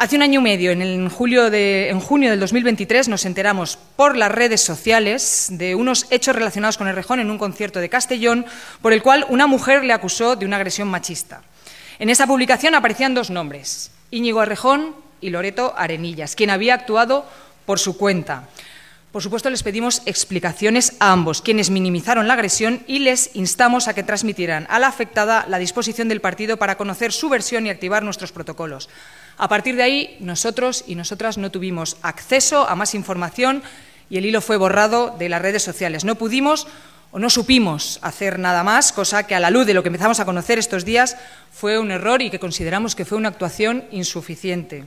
Hace un año y medio, en, julio de, junio del 2023, nos enteramos por las redes sociales de unos hechos relacionados con Errejón en un concierto de Castellón, por el cual una mujer le acusó de una agresión machista. En esa publicación aparecían dos nombres, Íñigo Errejón y Loreto Arenillas, quien había actuado por su cuenta. Por supuesto, les pedimos explicaciones a ambos, quienes minimizaron la agresión, y les instamos a que transmitieran a la afectada la disposición del partido para conocer su versión y activar nuestros protocolos. A partir de ahí, nosotros y nosotras no tuvimos acceso a más información y el hilo fue borrado de las redes sociales. No pudimos o no supimos hacer nada más, cosa que a la luz de lo que empezamos a conocer estos días fue un error y que consideramos que fue una actuación insuficiente.